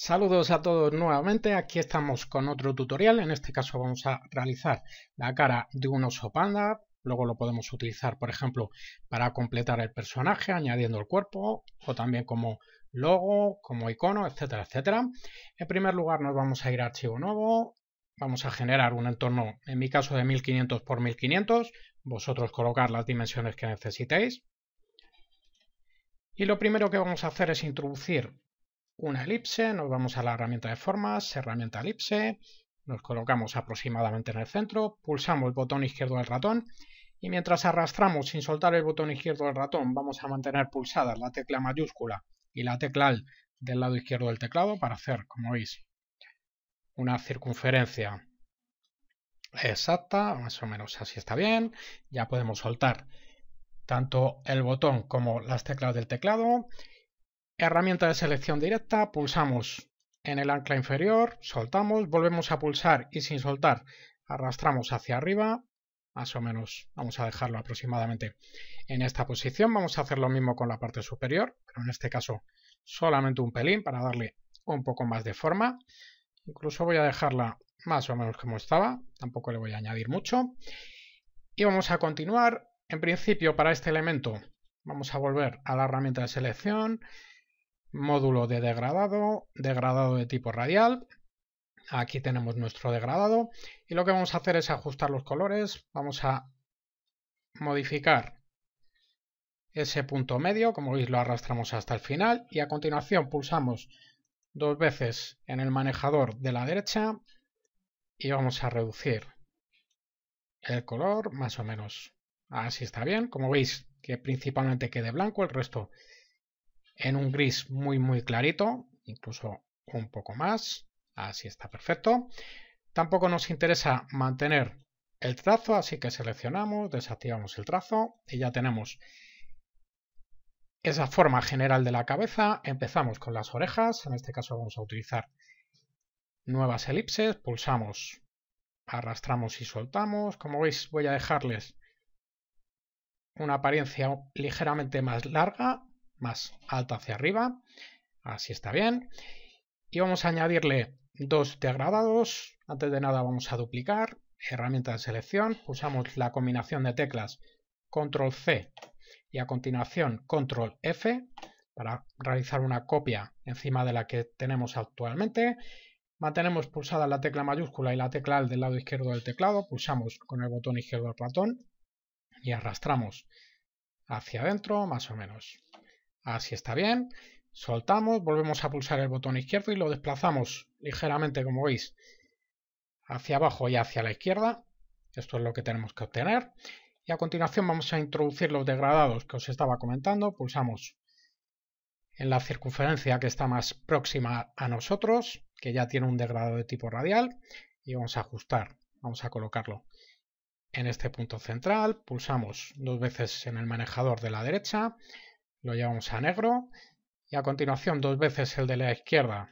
Saludos a todos nuevamente, aquí estamos con otro tutorial, en este caso vamos a realizar la cara de un oso panda, luego lo podemos utilizar por ejemplo para completar el personaje añadiendo el cuerpo o también como logo, como icono, etcétera, etcétera. En primer lugar nos vamos a ir a archivo nuevo, vamos a generar un entorno en mi caso de 1500 x 1500, vosotros colocar las dimensiones que necesitéis. Y lo primero que vamos a hacer es introducir una elipse, nos vamos a la herramienta de formas, herramienta elipse, nos colocamos aproximadamente en el centro, pulsamos el botón izquierdo del ratón y mientras arrastramos sin soltar el botón izquierdo del ratón vamos a mantener pulsadas la tecla mayúscula y la tecla del lado izquierdo del teclado para hacer, como veis, una circunferencia exacta, más o menos así está bien. Ya podemos soltar tanto el botón como las teclas del teclado Herramienta de selección directa, pulsamos en el ancla inferior, soltamos, volvemos a pulsar y sin soltar arrastramos hacia arriba, más o menos vamos a dejarlo aproximadamente en esta posición. Vamos a hacer lo mismo con la parte superior, pero en este caso solamente un pelín para darle un poco más de forma. Incluso voy a dejarla más o menos como estaba, tampoco le voy a añadir mucho. Y vamos a continuar. En principio para este elemento vamos a volver a la herramienta de selección módulo de degradado, degradado de tipo radial. Aquí tenemos nuestro degradado y lo que vamos a hacer es ajustar los colores. Vamos a modificar ese punto medio, como veis lo arrastramos hasta el final y a continuación pulsamos dos veces en el manejador de la derecha y vamos a reducir el color más o menos. Así está bien, como veis que principalmente quede blanco, el resto en un gris muy muy clarito, incluso un poco más, así está perfecto. Tampoco nos interesa mantener el trazo, así que seleccionamos, desactivamos el trazo y ya tenemos esa forma general de la cabeza. Empezamos con las orejas, en este caso vamos a utilizar nuevas elipses, pulsamos, arrastramos y soltamos. Como veis voy a dejarles una apariencia ligeramente más larga más alta hacia arriba. Así está bien. Y vamos a añadirle dos degradados. Antes de nada vamos a duplicar. Herramienta de selección. pulsamos la combinación de teclas Control C y a continuación Control F para realizar una copia encima de la que tenemos actualmente. Mantenemos pulsada la tecla mayúscula y la tecla del lado izquierdo del teclado, pulsamos con el botón izquierdo del ratón y arrastramos hacia adentro más o menos. Así está bien. Soltamos, volvemos a pulsar el botón izquierdo y lo desplazamos ligeramente, como veis, hacia abajo y hacia la izquierda. Esto es lo que tenemos que obtener. Y a continuación vamos a introducir los degradados que os estaba comentando. Pulsamos en la circunferencia que está más próxima a nosotros, que ya tiene un degradado de tipo radial, y vamos a ajustar, vamos a colocarlo en este punto central, pulsamos dos veces en el manejador de la derecha, lo llevamos a negro y a continuación dos veces el de la izquierda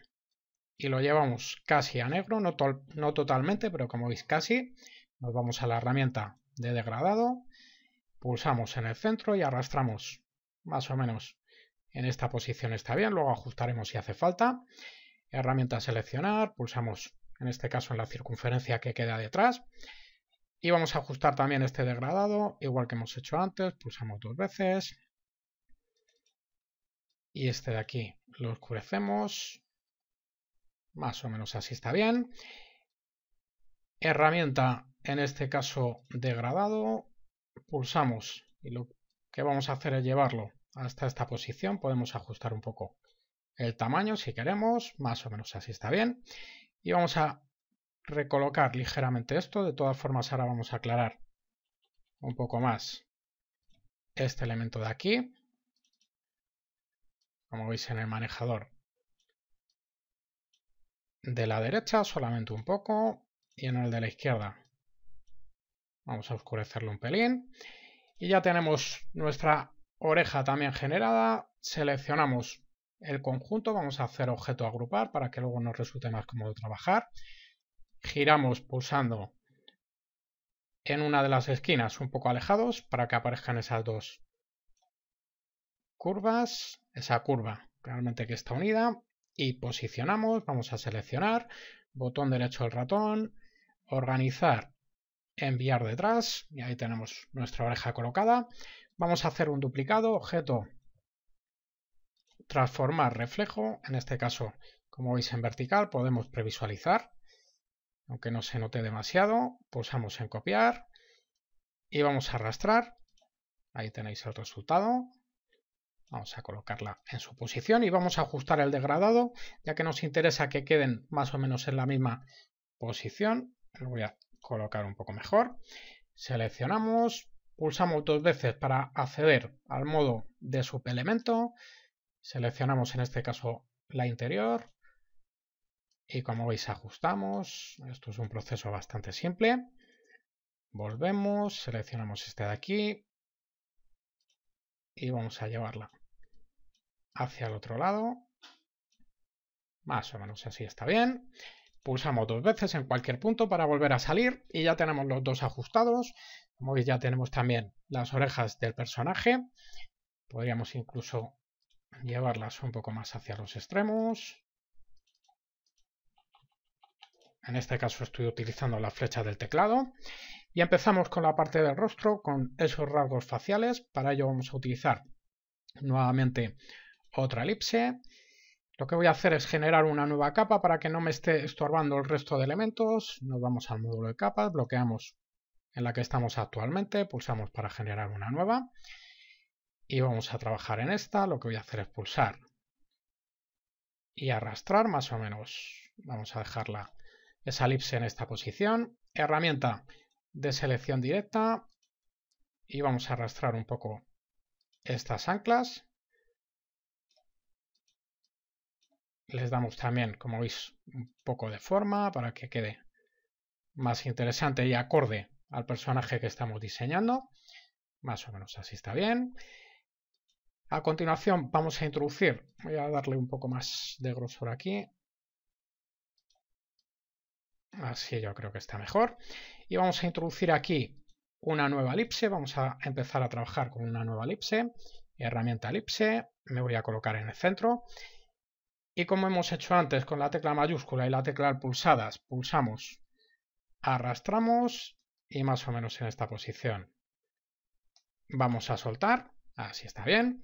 y lo llevamos casi a negro, no, no totalmente, pero como veis casi, nos vamos a la herramienta de degradado, pulsamos en el centro y arrastramos más o menos en esta posición está bien, luego ajustaremos si hace falta. Herramienta seleccionar, pulsamos en este caso en la circunferencia que queda detrás. Y vamos a ajustar también este degradado, igual que hemos hecho antes, pulsamos dos veces, y este de aquí lo oscurecemos. Más o menos así está bien. Herramienta, en este caso degradado, pulsamos y lo que vamos a hacer es llevarlo hasta esta posición. Podemos ajustar un poco el tamaño si queremos, más o menos así está bien. Y vamos a recolocar ligeramente esto, de todas formas ahora vamos a aclarar un poco más este elemento de aquí como veis en el manejador. De la derecha solamente un poco y en el de la izquierda. Vamos a oscurecerlo un pelín. Y ya tenemos nuestra oreja también generada. Seleccionamos el conjunto, vamos a hacer objeto agrupar para que luego nos resulte más cómodo trabajar. Giramos pulsando en una de las esquinas un poco alejados para que aparezcan esas dos curvas esa curva realmente que está unida y posicionamos, vamos a seleccionar, botón derecho del ratón, organizar, enviar detrás y ahí tenemos nuestra oreja colocada. Vamos a hacer un duplicado, objeto, transformar reflejo, en este caso como veis en vertical podemos previsualizar, aunque no se note demasiado, pulsamos en copiar y vamos a arrastrar, ahí tenéis el resultado, Vamos a colocarla en su posición y vamos a ajustar el degradado, ya que nos interesa que queden más o menos en la misma posición. Lo voy a colocar un poco mejor. Seleccionamos, pulsamos dos veces para acceder al modo de subelemento. Seleccionamos en este caso la interior. Y como veis ajustamos. Esto es un proceso bastante simple. Volvemos, seleccionamos este de aquí, y vamos a llevarla hacia el otro lado. Más o menos así está bien. Pulsamos dos veces en cualquier punto para volver a salir y ya tenemos los dos ajustados. Como veis ya tenemos también las orejas del personaje. Podríamos incluso llevarlas un poco más hacia los extremos. En este caso estoy utilizando la flecha del teclado. Y empezamos con la parte del rostro, con esos rasgos faciales. Para ello vamos a utilizar nuevamente otra elipse. Lo que voy a hacer es generar una nueva capa para que no me esté estorbando el resto de elementos. Nos vamos al módulo de capas, bloqueamos en la que estamos actualmente, pulsamos para generar una nueva. Y vamos a trabajar en esta. Lo que voy a hacer es pulsar y arrastrar más o menos. Vamos a dejarla esa elipse en esta posición. Herramienta de selección directa y vamos a arrastrar un poco estas anclas. Les damos también, como veis, un poco de forma para que quede más interesante y acorde al personaje que estamos diseñando. Más o menos así está bien. A continuación vamos a introducir, voy a darle un poco más de grosor aquí, así yo creo que está mejor. Y vamos a introducir aquí una nueva elipse, vamos a empezar a trabajar con una nueva elipse, herramienta elipse, me voy a colocar en el centro. Y como hemos hecho antes con la tecla mayúscula y la tecla pulsadas, pulsamos, arrastramos y más o menos en esta posición. Vamos a soltar, así está bien.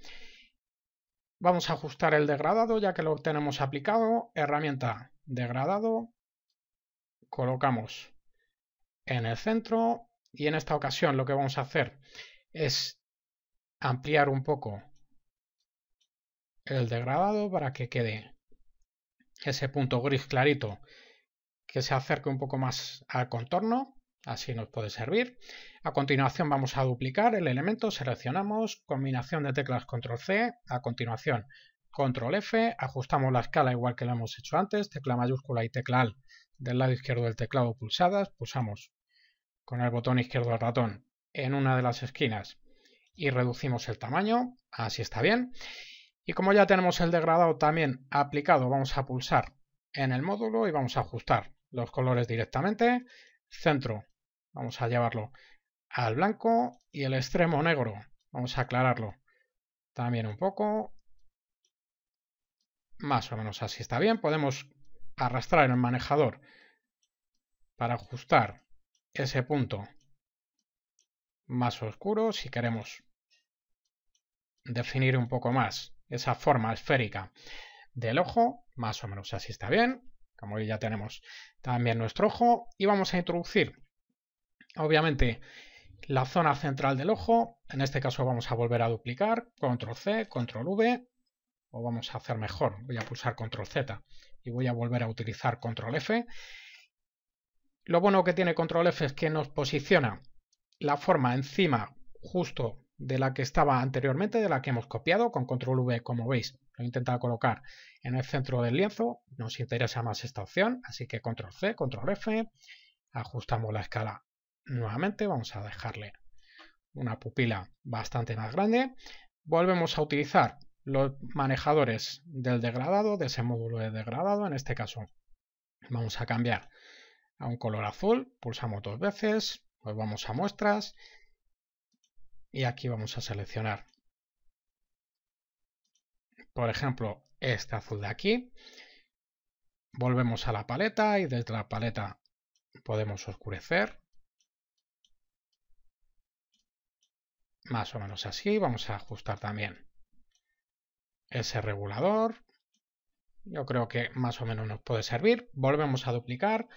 Vamos a ajustar el degradado ya que lo tenemos aplicado, herramienta degradado, colocamos en el centro y en esta ocasión lo que vamos a hacer es ampliar un poco el degradado para que quede ese punto gris clarito que se acerque un poco más al contorno, así nos puede servir. A continuación vamos a duplicar el elemento, seleccionamos, combinación de teclas control C, a continuación control F, ajustamos la escala igual que la hemos hecho antes, tecla mayúscula y tecla al del lado izquierdo del teclado pulsadas, pulsamos con el botón izquierdo del ratón en una de las esquinas y reducimos el tamaño, así está bien. Y como ya tenemos el degradado también aplicado, vamos a pulsar en el módulo y vamos a ajustar los colores directamente. Centro, vamos a llevarlo al blanco y el extremo negro, vamos a aclararlo también un poco. Más o menos así está bien, podemos arrastrar en el manejador para ajustar ese punto más oscuro si queremos definir un poco más esa forma esférica del ojo, más o menos así está bien, como ya tenemos también nuestro ojo, y vamos a introducir obviamente la zona central del ojo, en este caso vamos a volver a duplicar, control C, control V, o vamos a hacer mejor, voy a pulsar control Z y voy a volver a utilizar control F. Lo bueno que tiene control F es que nos posiciona la forma encima justo de la que estaba anteriormente, de la que hemos copiado, con control V como veis lo he intentado colocar en el centro del lienzo, nos interesa más esta opción, así que control C, control F, ajustamos la escala nuevamente, vamos a dejarle una pupila bastante más grande, volvemos a utilizar los manejadores del degradado, de ese módulo de degradado, en este caso vamos a cambiar a un color azul, pulsamos dos veces, pues vamos a muestras y aquí vamos a seleccionar, por ejemplo, este azul de aquí. Volvemos a la paleta y desde la paleta podemos oscurecer. Más o menos así, vamos a ajustar también ese regulador. Yo creo que más o menos nos puede servir. Volvemos a duplicar.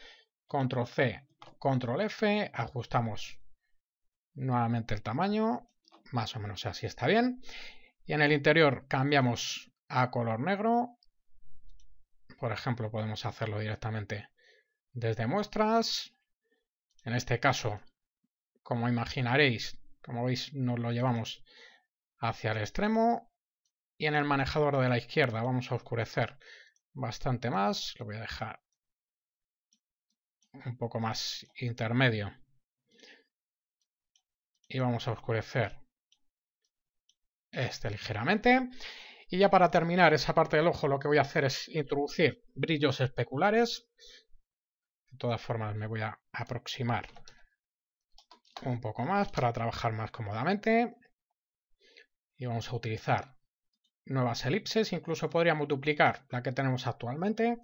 Control C, Control F. Ajustamos nuevamente el tamaño. Más o menos así está bien. Y en el interior cambiamos a color negro. Por ejemplo, podemos hacerlo directamente desde muestras. En este caso, como imaginaréis, como veis, nos lo llevamos hacia el extremo y en el manejador de la izquierda vamos a oscurecer bastante más. Lo voy a dejar un poco más intermedio. Y vamos a oscurecer este ligeramente. Y ya para terminar esa parte del ojo lo que voy a hacer es introducir brillos especulares. De todas formas me voy a aproximar un poco más para trabajar más cómodamente. Y vamos a utilizar nuevas elipses, incluso podríamos duplicar la que tenemos actualmente.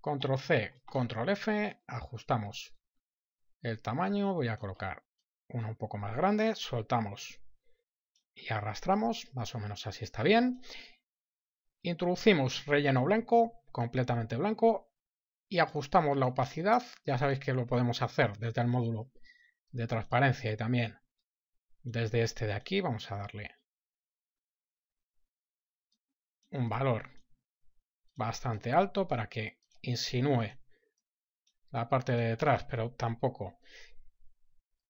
Control C, Control F, ajustamos el tamaño, voy a colocar uno un poco más grande, soltamos y arrastramos, más o menos así está bien. Introducimos relleno blanco, completamente blanco, y ajustamos la opacidad. Ya sabéis que lo podemos hacer desde el módulo de transparencia y también desde este de aquí. Vamos a darle un valor bastante alto para que insinúe la parte de detrás, pero tampoco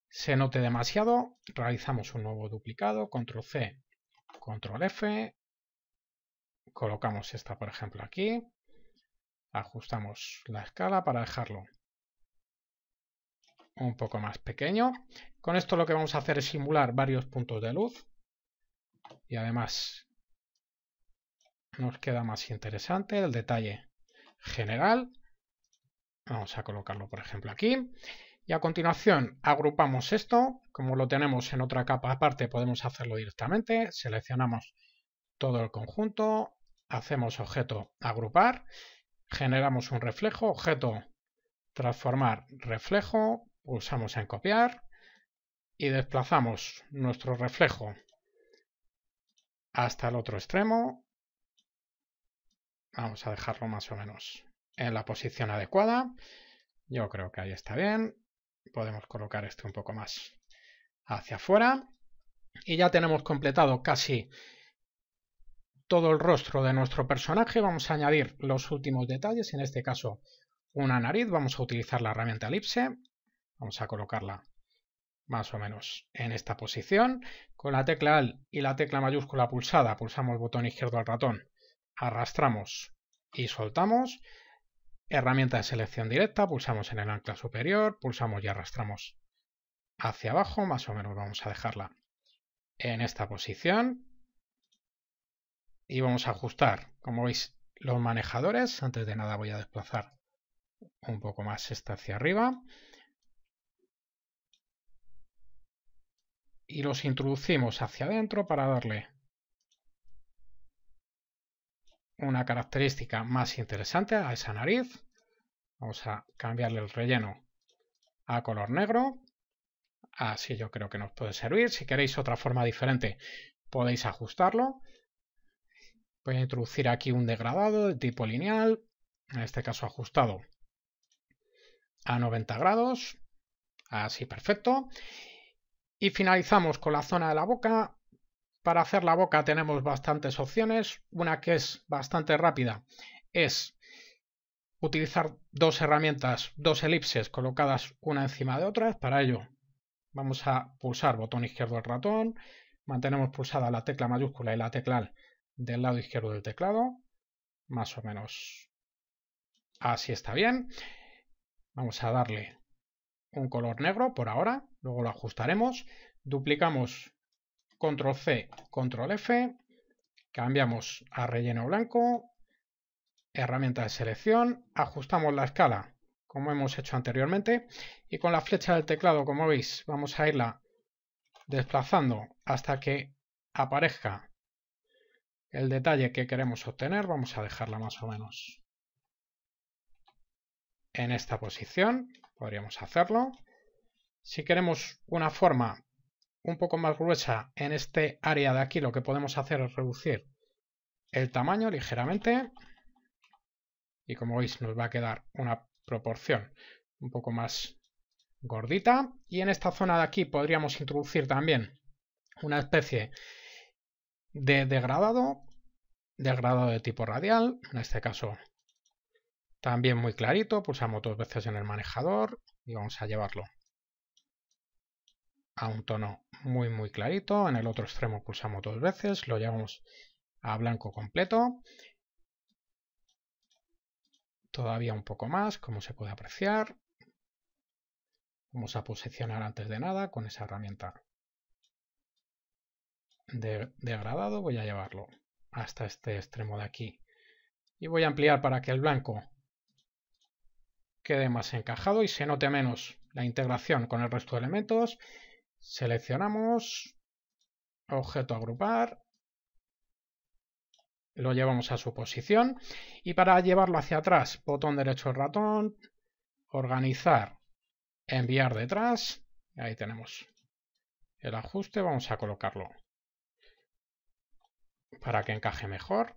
se note demasiado. Realizamos un nuevo duplicado, control C, control F, colocamos esta por ejemplo aquí, ajustamos la escala para dejarlo un poco más pequeño. Con esto lo que vamos a hacer es simular varios puntos de luz y además nos queda más interesante el detalle general. Vamos a colocarlo, por ejemplo, aquí. Y a continuación agrupamos esto. Como lo tenemos en otra capa aparte, podemos hacerlo directamente. Seleccionamos todo el conjunto, hacemos objeto agrupar, generamos un reflejo, objeto transformar reflejo, pulsamos en copiar y desplazamos nuestro reflejo hasta el otro extremo Vamos a dejarlo más o menos en la posición adecuada. Yo creo que ahí está bien. Podemos colocar esto un poco más hacia afuera. Y ya tenemos completado casi todo el rostro de nuestro personaje. Vamos a añadir los últimos detalles, en este caso una nariz. Vamos a utilizar la herramienta elipse. Vamos a colocarla más o menos en esta posición. Con la tecla AL y la tecla mayúscula pulsada, pulsamos el botón izquierdo al ratón arrastramos y soltamos. Herramienta de selección directa, pulsamos en el ancla superior, pulsamos y arrastramos hacia abajo, más o menos vamos a dejarla en esta posición. Y vamos a ajustar, como veis, los manejadores. Antes de nada voy a desplazar un poco más esta hacia arriba. Y los introducimos hacia adentro para darle una característica más interesante a esa nariz. Vamos a cambiarle el relleno a color negro. Así yo creo que nos puede servir. Si queréis otra forma diferente podéis ajustarlo. Voy a introducir aquí un degradado de tipo lineal, en este caso ajustado a 90 grados. Así, perfecto. Y finalizamos con la zona de la boca. Para hacer la boca tenemos bastantes opciones. Una que es bastante rápida es utilizar dos herramientas, dos elipses colocadas una encima de otra. Para ello vamos a pulsar botón izquierdo del ratón, mantenemos pulsada la tecla mayúscula y la tecla del lado izquierdo del teclado, más o menos así está bien. Vamos a darle un color negro por ahora, luego lo ajustaremos, duplicamos control C, control F, cambiamos a relleno blanco, herramienta de selección, ajustamos la escala como hemos hecho anteriormente y con la flecha del teclado como veis vamos a irla desplazando hasta que aparezca el detalle que queremos obtener, vamos a dejarla más o menos en esta posición, podríamos hacerlo. Si queremos una forma un poco más gruesa en este área de aquí, lo que podemos hacer es reducir el tamaño ligeramente. Y como veis nos va a quedar una proporción un poco más gordita. Y en esta zona de aquí podríamos introducir también una especie de degradado, degradado de tipo radial, en este caso también muy clarito, pulsamos dos veces en el manejador y vamos a llevarlo a un tono muy muy clarito, en el otro extremo pulsamos dos veces, lo llevamos a blanco completo, todavía un poco más, como se puede apreciar. Vamos a posicionar antes de nada con esa herramienta de degradado, voy a llevarlo hasta este extremo de aquí y voy a ampliar para que el blanco quede más encajado y se note menos la integración con el resto de elementos Seleccionamos, objeto agrupar, lo llevamos a su posición y para llevarlo hacia atrás, botón derecho del ratón, organizar, enviar detrás, ahí tenemos el ajuste, vamos a colocarlo para que encaje mejor,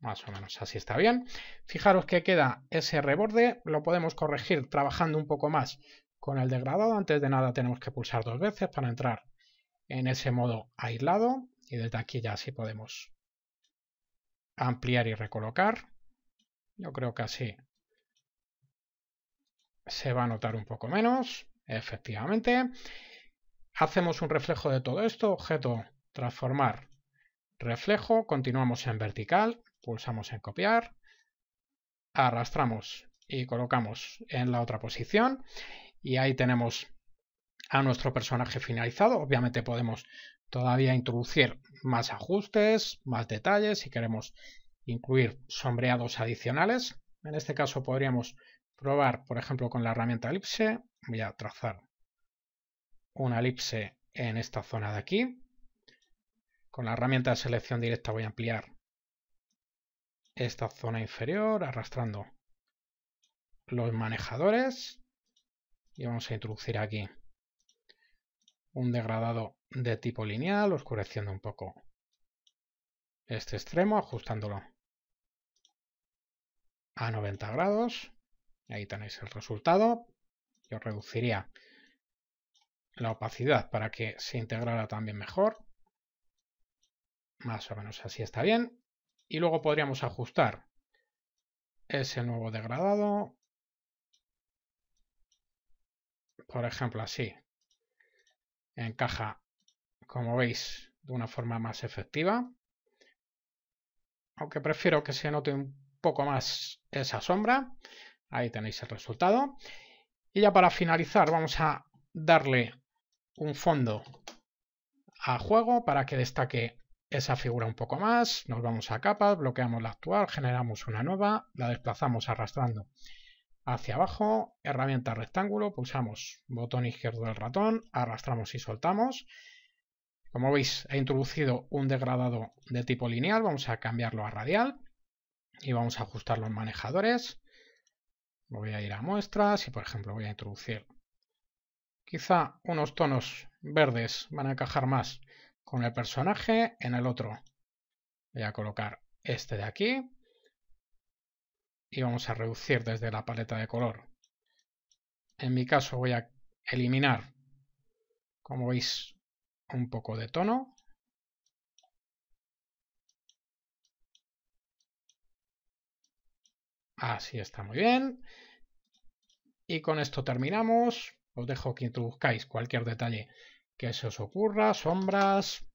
más o menos así está bien. Fijaros que queda ese reborde, lo podemos corregir trabajando un poco más con el degradado antes de nada tenemos que pulsar dos veces para entrar en ese modo aislado y desde aquí ya así podemos ampliar y recolocar. Yo creo que así se va a notar un poco menos, efectivamente. Hacemos un reflejo de todo esto, objeto, transformar, reflejo, continuamos en vertical, pulsamos en copiar, arrastramos y colocamos en la otra posición y ahí tenemos a nuestro personaje finalizado. Obviamente podemos todavía introducir más ajustes, más detalles, si queremos incluir sombreados adicionales. En este caso podríamos probar, por ejemplo, con la herramienta elipse. Voy a trazar una elipse en esta zona de aquí. Con la herramienta de selección directa voy a ampliar esta zona inferior arrastrando los manejadores y vamos a introducir aquí un degradado de tipo lineal, oscureciendo un poco este extremo, ajustándolo a 90 grados. Ahí tenéis el resultado. Yo reduciría la opacidad para que se integrara también mejor. Más o menos así está bien. Y luego podríamos ajustar ese nuevo degradado por ejemplo así, encaja, como veis, de una forma más efectiva. Aunque prefiero que se note un poco más esa sombra. Ahí tenéis el resultado. Y ya para finalizar vamos a darle un fondo a juego para que destaque esa figura un poco más. Nos vamos a capas, bloqueamos la actual, generamos una nueva, la desplazamos arrastrando hacia abajo, herramienta rectángulo, pulsamos botón izquierdo del ratón, arrastramos y soltamos. Como veis, he introducido un degradado de tipo lineal, vamos a cambiarlo a radial y vamos a ajustar los manejadores. Voy a ir a muestras y, por ejemplo, voy a introducir quizá unos tonos verdes van a encajar más con el personaje. En el otro voy a colocar este de aquí y vamos a reducir desde la paleta de color. En mi caso voy a eliminar, como veis, un poco de tono. Así está muy bien. Y con esto terminamos. Os dejo que introduzcáis cualquier detalle que se os ocurra, sombras,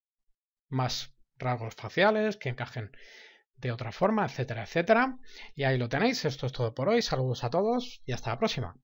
más rasgos faciales que encajen de otra forma, etcétera, etcétera. Y ahí lo tenéis, esto es todo por hoy, saludos a todos y hasta la próxima.